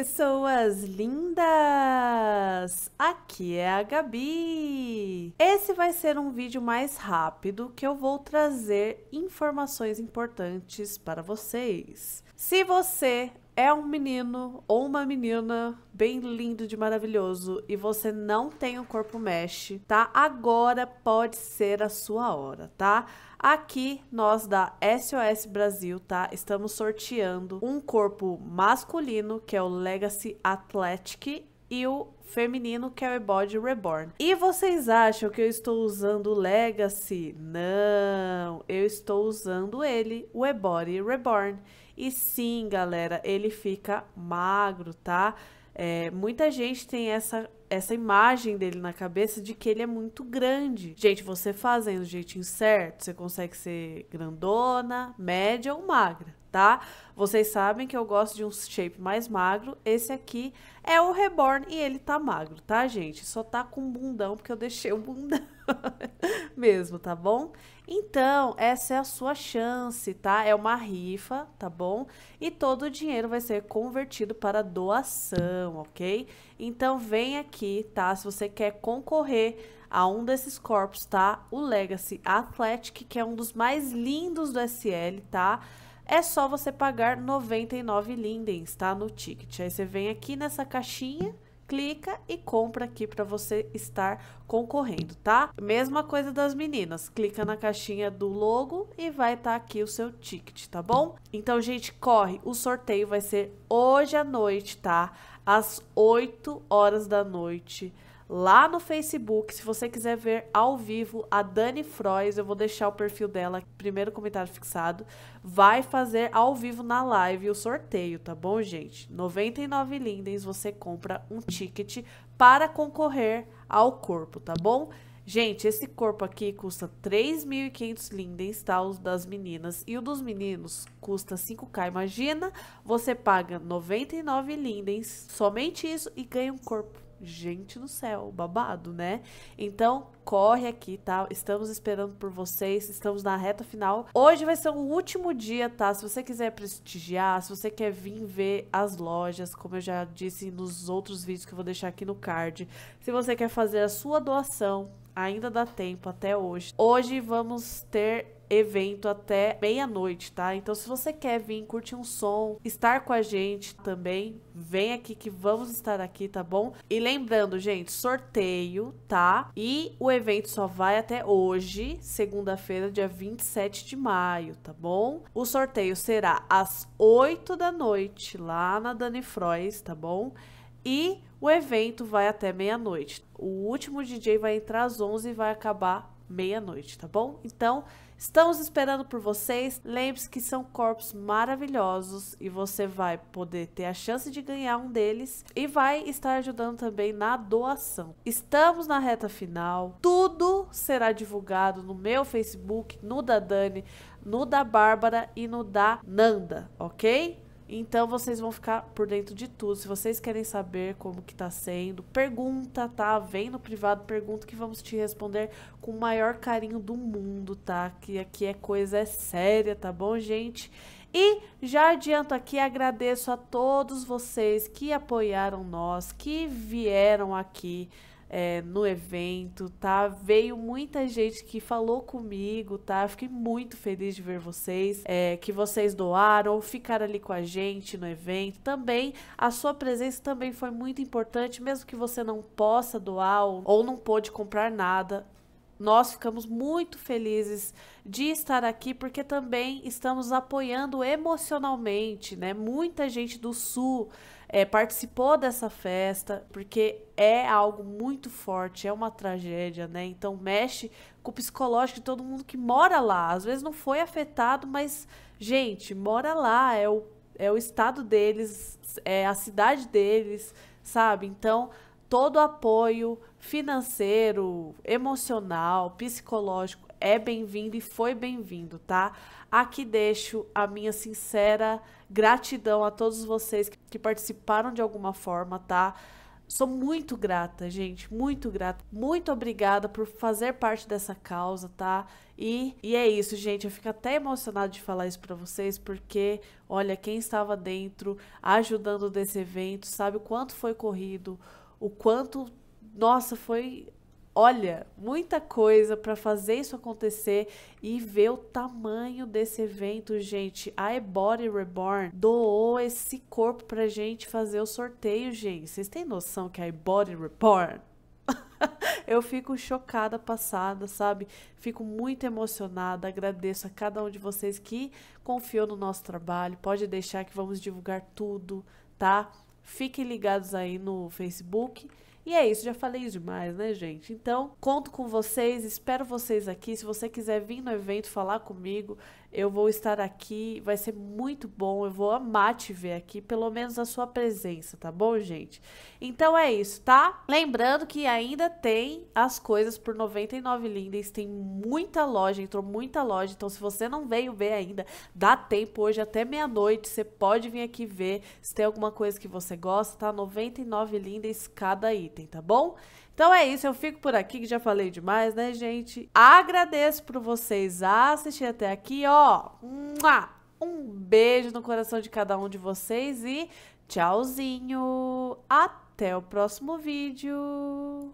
pessoas lindas! Aqui aqui é a Gabi! Esse vai ser um vídeo mais rápido que eu vou trazer informações importantes para vocês. Se você é um menino ou uma menina bem lindo de maravilhoso e você não tem o um corpo mesh, tá? Agora pode ser a sua hora, tá? Aqui nós da SOS Brasil, tá? Estamos sorteando um corpo masculino, que é o Legacy Athletic, e o feminino que é o Body Reborn. E vocês acham que eu estou usando o Legacy? Não, eu estou usando ele, o Ebody Reborn. E sim, galera, ele fica magro, tá? É, muita gente tem essa, essa imagem dele na cabeça de que ele é muito grande. Gente, você fazendo o jeitinho certo, você consegue ser grandona, média ou magra tá? Vocês sabem que eu gosto de um shape mais magro. Esse aqui é o Reborn e ele tá magro, tá, gente? Só tá com bundão porque eu deixei o bundão mesmo, tá bom? Então, essa é a sua chance, tá? É uma rifa, tá bom? E todo o dinheiro vai ser convertido para doação, ok? Então, vem aqui, tá? Se você quer concorrer a um desses corpos, tá? O Legacy Athletic, que é um dos mais lindos do SL, tá? Tá? é só você pagar 99 lindens, tá? No ticket. Aí você vem aqui nessa caixinha clica e compra aqui para você estar concorrendo, tá? Mesma coisa das meninas, clica na caixinha do logo e vai estar tá aqui o seu ticket, tá bom? Então, gente, corre, o sorteio vai ser hoje à noite, tá? Às 8 horas da noite lá no Facebook. Se você quiser ver ao vivo a Dani Frois, eu vou deixar o perfil dela, primeiro comentário fixado, vai fazer ao vivo na live o sorteio, tá bom, gente? 99 lindens você compra um ticket para concorrer ao corpo, tá bom? Gente, esse corpo aqui custa 3.500 lindens, tá? O das meninas. E o dos meninos custa 5k. Imagina, você paga 99 lindens, somente isso, e ganha um corpo gente do céu, babado, né? Então, corre aqui, tá? Estamos esperando por vocês, estamos na reta final. Hoje vai ser o último dia, tá? Se você quiser prestigiar, se você quer vir ver as lojas, como eu já disse nos outros vídeos que eu vou deixar aqui no card, se você quer fazer a sua doação, ainda dá tempo até hoje. Hoje vamos ter evento até meia-noite, tá? Então, se você quer vir curtir um som, estar com a gente também, vem aqui que vamos estar aqui, tá bom? E lembrando, gente, sorteio, tá? E o evento só vai até hoje, segunda-feira, dia 27 de maio, tá bom? O sorteio será às 8 da noite, lá na Dani Frois, tá bom? E o evento vai até meia-noite. O último DJ vai entrar às 11 e vai acabar meia-noite, tá bom? Então, estamos esperando por vocês. Lembre-se que são corpos maravilhosos e você vai poder ter a chance de ganhar um deles e vai estar ajudando também na doação. Estamos na reta final. Tudo será divulgado no meu Facebook, no da Dani, no da Bárbara e no da Nanda, ok? Então vocês vão ficar por dentro de tudo. Se vocês querem saber como que tá sendo, pergunta, tá? Vem no privado, pergunta que vamos te responder com o maior carinho do mundo, tá? Que aqui é coisa é séria, tá bom, gente? E já adianto aqui, agradeço a todos vocês que apoiaram nós, que vieram aqui é, no evento, tá? Veio muita gente que falou comigo, tá? Fiquei muito feliz de ver vocês, é, que vocês doaram ficaram ali com a gente no evento. Também a sua presença também foi muito importante, mesmo que você não possa doar ou, ou não pôde comprar nada nós ficamos muito felizes de estar aqui porque também estamos apoiando emocionalmente, né? Muita gente do sul é, participou dessa festa, porque é algo muito forte, é uma tragédia, né? Então mexe com o psicológico de todo mundo que mora lá. Às vezes não foi afetado, mas, gente, mora lá, é o, é o estado deles, é a cidade deles, sabe? Então, todo apoio financeiro, emocional, psicológico é bem-vindo e foi bem-vindo, tá? Aqui deixo a minha sincera gratidão a todos vocês que participaram de alguma forma, tá? Sou muito grata, gente, muito grata. Muito obrigada por fazer parte dessa causa, tá? E, e é isso, gente. Eu fico até emocionada de falar isso para vocês, porque, olha, quem estava dentro, ajudando desse evento, sabe o quanto foi corrido, o quanto, nossa, foi Olha, muita coisa para fazer isso acontecer e ver o tamanho desse evento, gente. A eBody body Reborn doou esse corpo pra gente fazer o sorteio, gente. Vocês têm noção que a eBody body Reborn eu fico chocada, passada, sabe? Fico muito emocionada. Agradeço a cada um de vocês que confiou no nosso trabalho. Pode deixar que vamos divulgar tudo, tá? Fiquem ligados aí no Facebook e é isso, já falei demais, né, gente? Então, conto com vocês, espero vocês aqui. Se você quiser vir no evento falar comigo, eu vou estar aqui, vai ser muito bom. Eu vou amar te ver aqui, pelo menos a sua presença, tá bom, gente? Então é isso, tá? Lembrando que ainda tem as coisas por 99 lindas, tem muita loja, entrou muita loja. Então se você não veio ver ainda, dá tempo hoje até meia-noite, você pode vir aqui ver se tem alguma coisa que você gosta, tá? 99 lindas cada item, tá bom? Então é isso, eu fico por aqui que já falei demais, né, gente? Agradeço por vocês assistir até aqui, ó. Um beijo no coração de cada um de vocês e tchauzinho. Até o próximo vídeo.